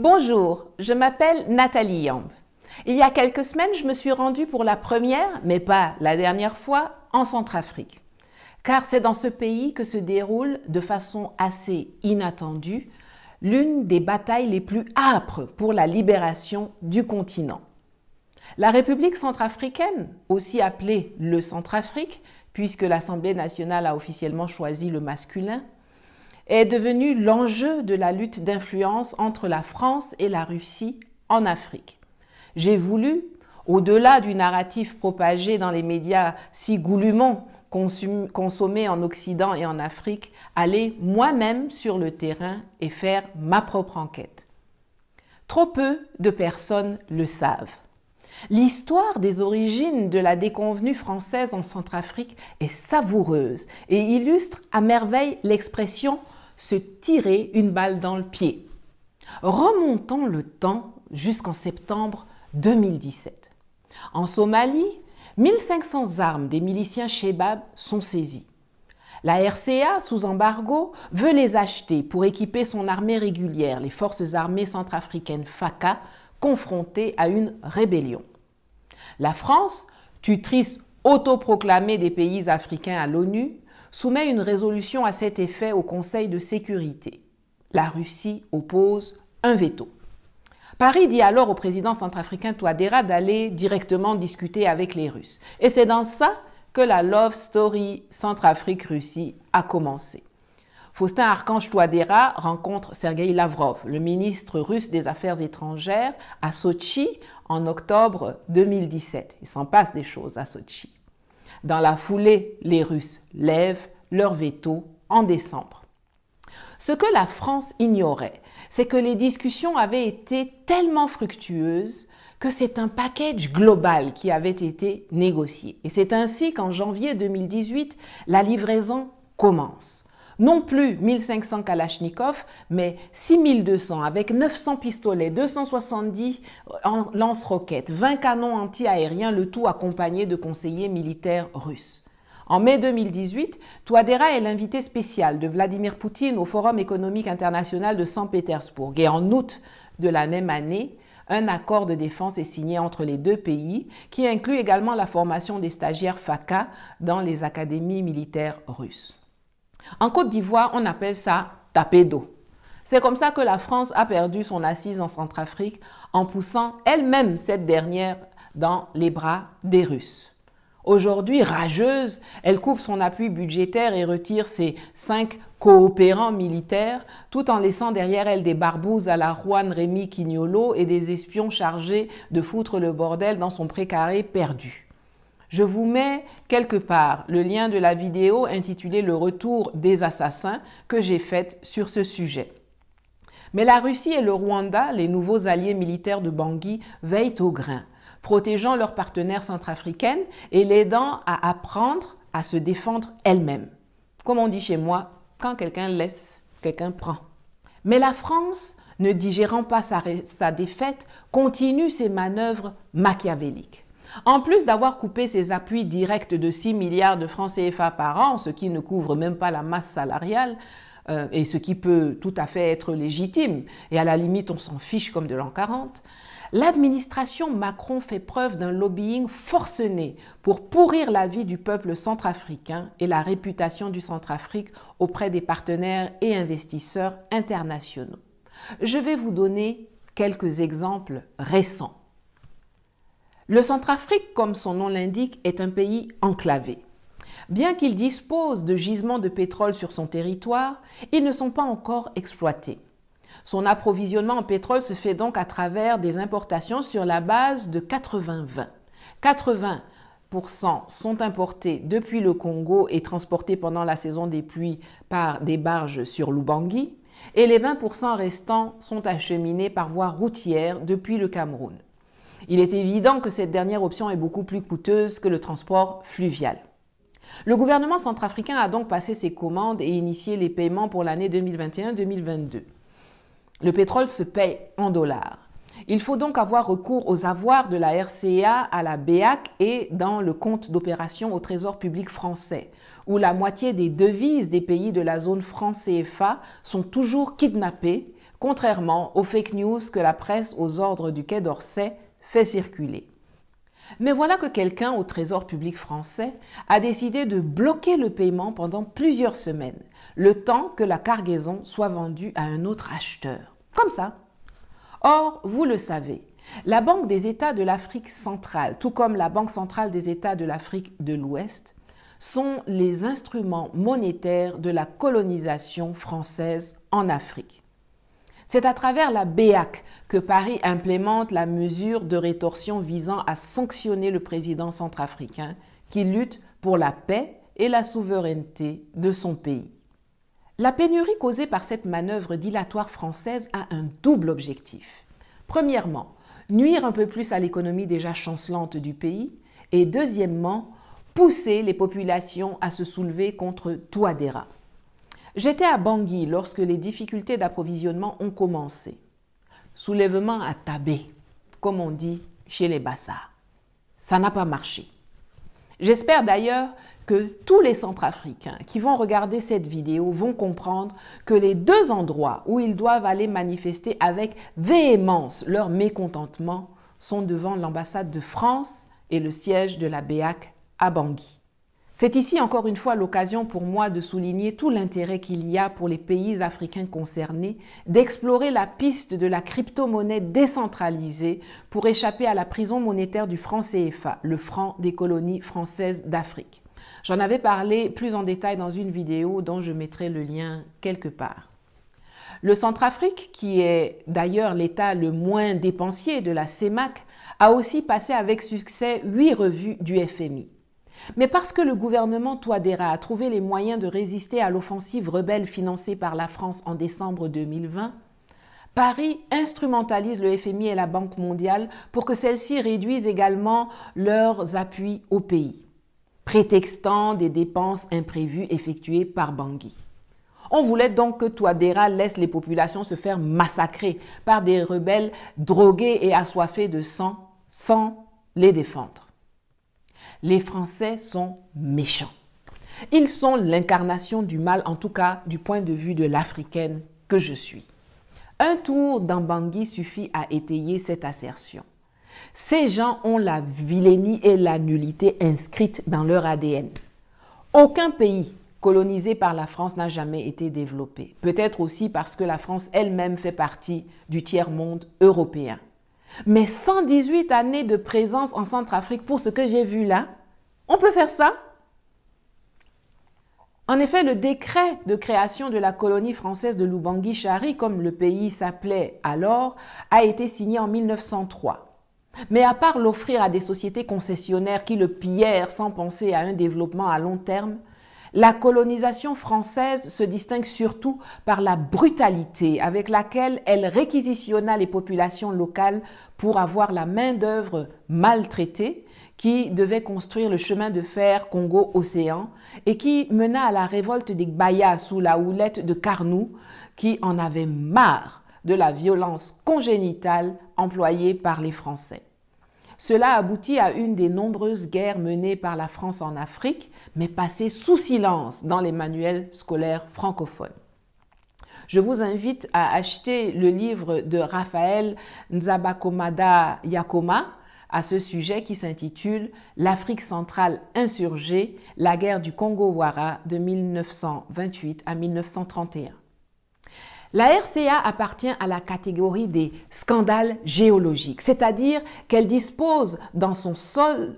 Bonjour, je m'appelle Nathalie Yamb. Il y a quelques semaines, je me suis rendue pour la première, mais pas la dernière fois, en Centrafrique. Car c'est dans ce pays que se déroule, de façon assez inattendue, l'une des batailles les plus âpres pour la libération du continent. La République centrafricaine, aussi appelée le Centrafrique, puisque l'Assemblée nationale a officiellement choisi le masculin, est devenu l'enjeu de la lutte d'influence entre la France et la Russie en Afrique. J'ai voulu, au-delà du narratif propagé dans les médias si goulûment consommés en Occident et en Afrique, aller moi-même sur le terrain et faire ma propre enquête. Trop peu de personnes le savent. L'histoire des origines de la déconvenue française en Centrafrique est savoureuse et illustre à merveille l'expression se tirer une balle dans le pied. remontant le temps jusqu'en septembre 2017. En Somalie, 1500 armes des miliciens Shebab sont saisies. La RCA, sous embargo, veut les acheter pour équiper son armée régulière, les forces armées centrafricaines FACA, confrontées à une rébellion. La France, tutrice autoproclamée des pays africains à l'ONU, soumet une résolution à cet effet au Conseil de sécurité. La Russie oppose un veto. Paris dit alors au président centrafricain Touadéra d'aller directement discuter avec les Russes. Et c'est dans ça que la love story Centrafrique-Russie a commencé. Faustin Archange Touadéra rencontre Sergei Lavrov, le ministre russe des Affaires étrangères, à Sochi en octobre 2017. Il s'en passe des choses à Sochi. Dans la foulée, les Russes lèvent leur veto en décembre. Ce que la France ignorait, c'est que les discussions avaient été tellement fructueuses que c'est un package global qui avait été négocié. Et c'est ainsi qu'en janvier 2018, la livraison commence non plus 1500 Kalachnikov, mais 6200 avec 900 pistolets, 270 lance-roquettes, 20 canons anti-aériens, le tout accompagné de conseillers militaires russes. En mai 2018, Touadéra est l'invité spécial de Vladimir Poutine au Forum économique international de Saint-Pétersbourg. Et en août de la même année, un accord de défense est signé entre les deux pays qui inclut également la formation des stagiaires FACA dans les académies militaires russes. En Côte d'Ivoire, on appelle ça taper d'eau. C'est comme ça que la France a perdu son assise en Centrafrique en poussant elle-même cette dernière dans les bras des Russes. Aujourd'hui, rageuse, elle coupe son appui budgétaire et retire ses cinq coopérants militaires, tout en laissant derrière elle des barbouzes à la Juan Rémi Quignolo et des espions chargés de foutre le bordel dans son précaré perdu. Je vous mets quelque part le lien de la vidéo intitulée Le retour des assassins que j'ai faite sur ce sujet. Mais la Russie et le Rwanda, les nouveaux alliés militaires de Bangui, veillent au grain, protégeant leurs partenaires centrafricaines et l'aidant à apprendre à se défendre elle-même. Comme on dit chez moi, quand quelqu'un laisse, quelqu'un prend. Mais la France, ne digérant pas sa défaite, continue ses manœuvres machiavéliques. En plus d'avoir coupé ses appuis directs de 6 milliards de francs CFA par an, ce qui ne couvre même pas la masse salariale, euh, et ce qui peut tout à fait être légitime, et à la limite on s'en fiche comme de l'an 40, l'administration Macron fait preuve d'un lobbying forcené pour pourrir la vie du peuple centrafricain et la réputation du Centrafrique auprès des partenaires et investisseurs internationaux. Je vais vous donner quelques exemples récents. Le Centrafrique, comme son nom l'indique, est un pays enclavé. Bien qu'il dispose de gisements de pétrole sur son territoire, ils ne sont pas encore exploités. Son approvisionnement en pétrole se fait donc à travers des importations sur la base de 80-20. 80 sont importés depuis le Congo et transportés pendant la saison des pluies par des barges sur Lubangui, et les 20% restants sont acheminés par voie routière depuis le Cameroun. Il est évident que cette dernière option est beaucoup plus coûteuse que le transport fluvial. Le gouvernement centrafricain a donc passé ses commandes et initié les paiements pour l'année 2021-2022. Le pétrole se paye en dollars. Il faut donc avoir recours aux avoirs de la RCA à la BEAC et dans le compte d'opération au Trésor public français, où la moitié des devises des pays de la zone france CFA sont toujours kidnappées, contrairement aux fake news que la presse aux ordres du Quai d'Orsay fait circuler. Mais voilà que quelqu'un au Trésor public français a décidé de bloquer le paiement pendant plusieurs semaines, le temps que la cargaison soit vendue à un autre acheteur. Comme ça. Or, vous le savez, la Banque des États de l'Afrique centrale, tout comme la Banque centrale des États de l'Afrique de l'Ouest, sont les instruments monétaires de la colonisation française en Afrique. C'est à travers la BEAC que Paris implémente la mesure de rétorsion visant à sanctionner le président centrafricain qui lutte pour la paix et la souveraineté de son pays. La pénurie causée par cette manœuvre dilatoire française a un double objectif. Premièrement, nuire un peu plus à l'économie déjà chancelante du pays et deuxièmement, pousser les populations à se soulever contre Touadéra. J'étais à Bangui lorsque les difficultés d'approvisionnement ont commencé. Soulèvement à tabé, comme on dit chez les bassards. Ça n'a pas marché. J'espère d'ailleurs que tous les Centrafricains qui vont regarder cette vidéo vont comprendre que les deux endroits où ils doivent aller manifester avec véhémence leur mécontentement sont devant l'ambassade de France et le siège de la Béac à Bangui. C'est ici encore une fois l'occasion pour moi de souligner tout l'intérêt qu'il y a pour les pays africains concernés d'explorer la piste de la crypto-monnaie décentralisée pour échapper à la prison monétaire du franc CFA, le franc des colonies françaises d'Afrique. J'en avais parlé plus en détail dans une vidéo dont je mettrai le lien quelque part. Le Centrafrique, qui est d'ailleurs l'État le moins dépensier de la CEMAC, a aussi passé avec succès huit revues du FMI. Mais parce que le gouvernement Touadéra a trouvé les moyens de résister à l'offensive rebelle financée par la France en décembre 2020, Paris instrumentalise le FMI et la Banque mondiale pour que celles-ci réduisent également leurs appuis au pays, prétextant des dépenses imprévues effectuées par Bangui. On voulait donc que Touadéra laisse les populations se faire massacrer par des rebelles drogués et assoiffés de sang sans les défendre les Français sont méchants. Ils sont l'incarnation du mal, en tout cas du point de vue de l'Africaine que je suis. Un tour dans Bangui suffit à étayer cette assertion. Ces gens ont la vilénie et la nullité inscrites dans leur ADN. Aucun pays colonisé par la France n'a jamais été développé. Peut-être aussi parce que la France elle-même fait partie du tiers-monde européen. Mais 118 années de présence en Centrafrique pour ce que j'ai vu là, on peut faire ça en effet, le décret de création de la colonie française de Lubangui-Chari, comme le pays s'appelait alors, a été signé en 1903. Mais à part l'offrir à des sociétés concessionnaires qui le pillèrent sans penser à un développement à long terme, la colonisation française se distingue surtout par la brutalité avec laquelle elle réquisitionna les populations locales pour avoir la main-d'œuvre maltraitée qui devait construire le chemin de fer Congo-Océan et qui mena à la révolte des Gbaya sous la houlette de Carnou qui en avait marre de la violence congénitale employée par les Français. Cela aboutit à une des nombreuses guerres menées par la France en Afrique, mais passées sous silence dans les manuels scolaires francophones. Je vous invite à acheter le livre de Raphaël Nzabakomada Yakoma à ce sujet qui s'intitule L'Afrique centrale insurgée, la guerre du Congo-Wara de 1928 à 1931. La RCA appartient à la catégorie des scandales géologiques, c'est-à-dire qu'elle dispose dans son sol,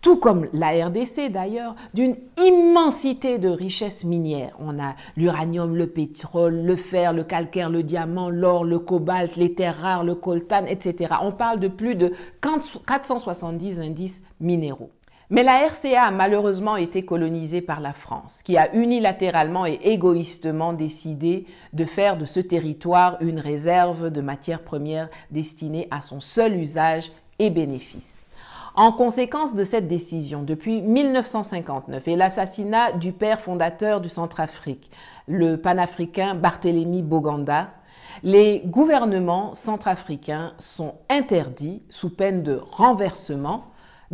tout comme la RDC d'ailleurs, d'une immensité de richesses minières. On a l'uranium, le pétrole, le fer, le calcaire, le diamant, l'or, le cobalt, les terres rares, le coltan, etc. On parle de plus de 470 indices minéraux. Mais la RCA a malheureusement été colonisée par la France, qui a unilatéralement et égoïstement décidé de faire de ce territoire une réserve de matières premières destinée à son seul usage et bénéfice. En conséquence de cette décision, depuis 1959 et l'assassinat du père fondateur du Centrafrique, le panafricain Barthélemy Boganda, les gouvernements centrafricains sont interdits, sous peine de renversement,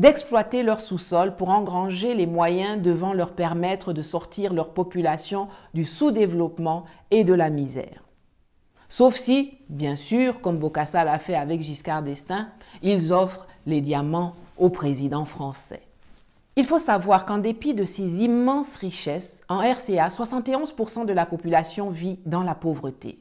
d'exploiter leur sous-sol pour engranger les moyens devant leur permettre de sortir leur population du sous-développement et de la misère. Sauf si, bien sûr, comme Bocassa l'a fait avec Giscard d'Estaing, ils offrent les diamants au président français. Il faut savoir qu'en dépit de ces immenses richesses, en RCA, 71% de la population vit dans la pauvreté.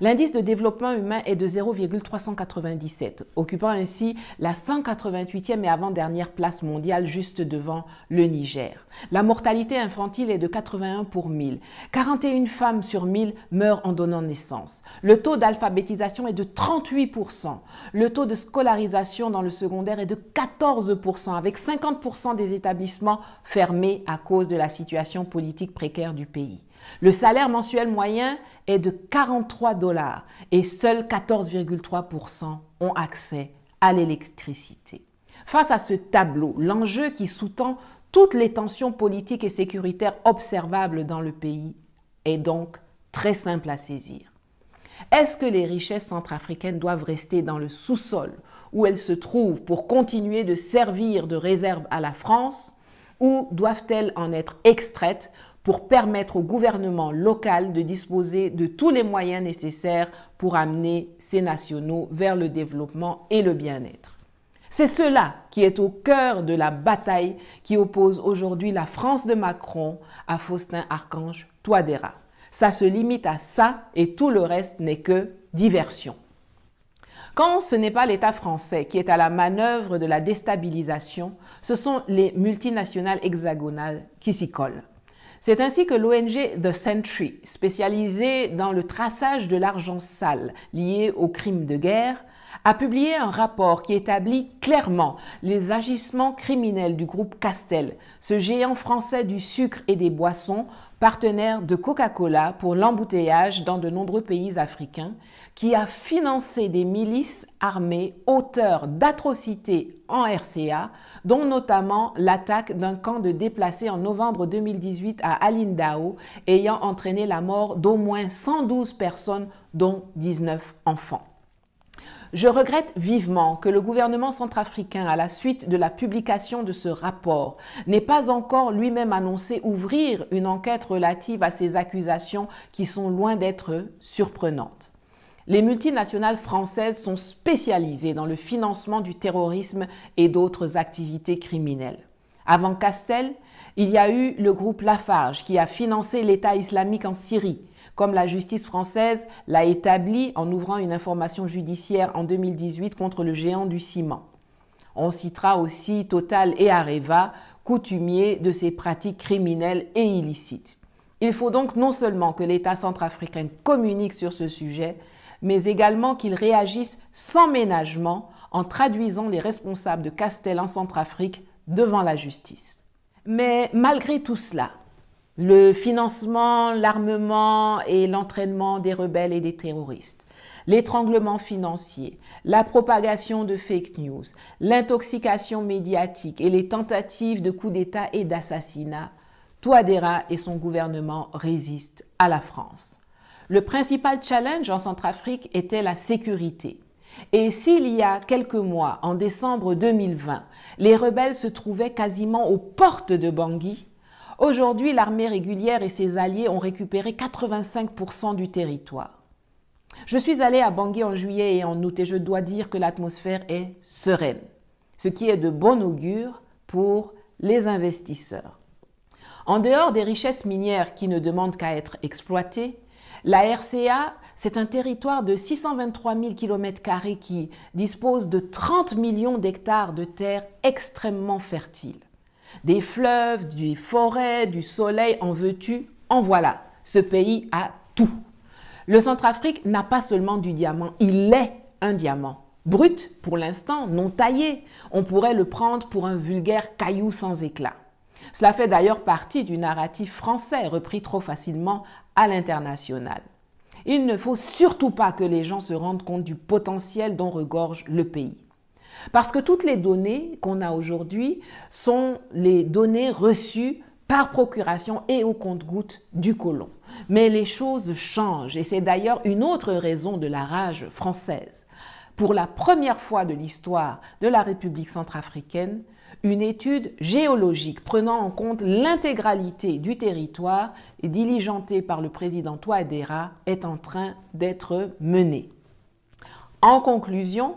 L'indice de développement humain est de 0,397, occupant ainsi la 188e et avant-dernière place mondiale juste devant le Niger. La mortalité infantile est de 81 pour 1000. 41 femmes sur 1000 meurent en donnant naissance. Le taux d'alphabétisation est de 38%. Le taux de scolarisation dans le secondaire est de 14%, avec 50% des établissements fermés à cause de la situation politique précaire du pays. Le salaire mensuel moyen est de 43 dollars et seuls 14,3% ont accès à l'électricité. Face à ce tableau, l'enjeu qui sous-tend toutes les tensions politiques et sécuritaires observables dans le pays est donc très simple à saisir. Est-ce que les richesses centrafricaines doivent rester dans le sous-sol où elles se trouvent pour continuer de servir de réserve à la France ou doivent-elles en être extraites pour permettre au gouvernement local de disposer de tous les moyens nécessaires pour amener ces nationaux vers le développement et le bien-être. C'est cela qui est au cœur de la bataille qui oppose aujourd'hui la France de Macron à Faustin Archange Toadera. Ça se limite à ça et tout le reste n'est que diversion. Quand ce n'est pas l'État français qui est à la manœuvre de la déstabilisation, ce sont les multinationales hexagonales qui s'y collent. C'est ainsi que l'ONG The Sentry, spécialisée dans le traçage de l'argent sale lié aux crimes de guerre, a publié un rapport qui établit clairement les agissements criminels du groupe Castel, ce géant français du sucre et des boissons, partenaire de Coca-Cola pour l'embouteillage dans de nombreux pays africains, qui a financé des milices armées auteurs d'atrocités en RCA, dont notamment l'attaque d'un camp de déplacés en novembre 2018 à Alindao, ayant entraîné la mort d'au moins 112 personnes, dont 19 enfants. Je regrette vivement que le gouvernement centrafricain, à la suite de la publication de ce rapport, n'ait pas encore lui-même annoncé ouvrir une enquête relative à ces accusations qui sont loin d'être surprenantes. Les multinationales françaises sont spécialisées dans le financement du terrorisme et d'autres activités criminelles. Avant Castel, il y a eu le groupe Lafarge qui a financé l'État islamique en Syrie comme la justice française l'a établi en ouvrant une information judiciaire en 2018 contre le géant du ciment. On citera aussi Total et Areva, coutumiers de ces pratiques criminelles et illicites. Il faut donc non seulement que l'État centrafricain communique sur ce sujet, mais également qu'il réagisse sans ménagement en traduisant les responsables de Castel en Centrafrique devant la justice. Mais malgré tout cela, le financement, l'armement et l'entraînement des rebelles et des terroristes, l'étranglement financier, la propagation de fake news, l'intoxication médiatique et les tentatives de coups d'État et d'assassinat, Touadéra et son gouvernement résistent à la France. Le principal challenge en Centrafrique était la sécurité. Et s'il y a quelques mois, en décembre 2020, les rebelles se trouvaient quasiment aux portes de Bangui, Aujourd'hui, l'armée régulière et ses alliés ont récupéré 85% du territoire. Je suis allé à Bangui en juillet et en août et je dois dire que l'atmosphère est sereine, ce qui est de bon augure pour les investisseurs. En dehors des richesses minières qui ne demandent qu'à être exploitées, la RCA, c'est un territoire de 623 000 km qui dispose de 30 millions d'hectares de terres extrêmement fertiles. Des fleuves, des forêts, du soleil, en veux-tu, en voilà. Ce pays a tout. Le Centrafrique n'a pas seulement du diamant, il est un diamant. Brut, pour l'instant, non taillé. On pourrait le prendre pour un vulgaire caillou sans éclat. Cela fait d'ailleurs partie du narratif français repris trop facilement à l'international. Il ne faut surtout pas que les gens se rendent compte du potentiel dont regorge le pays. Parce que toutes les données qu'on a aujourd'hui sont les données reçues par procuration et au compte-goutte du colon. Mais les choses changent et c'est d'ailleurs une autre raison de la rage française. Pour la première fois de l'histoire de la République centrafricaine, une étude géologique prenant en compte l'intégralité du territoire et diligentée par le président Touadéra est en train d'être menée. En conclusion,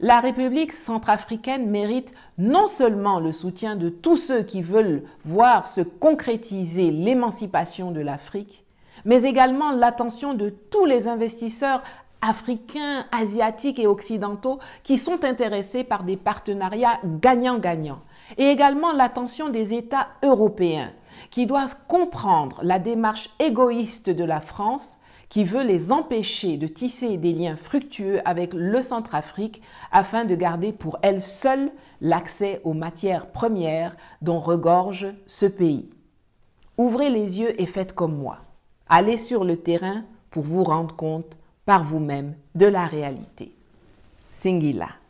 la République centrafricaine mérite non seulement le soutien de tous ceux qui veulent voir se concrétiser l'émancipation de l'Afrique, mais également l'attention de tous les investisseurs africains, asiatiques et occidentaux qui sont intéressés par des partenariats gagnant-gagnant, et également l'attention des États européens qui doivent comprendre la démarche égoïste de la France qui veut les empêcher de tisser des liens fructueux avec le Centrafrique afin de garder pour elle seules l'accès aux matières premières dont regorge ce pays. Ouvrez les yeux et faites comme moi. Allez sur le terrain pour vous rendre compte par vous-même de la réalité. Singila.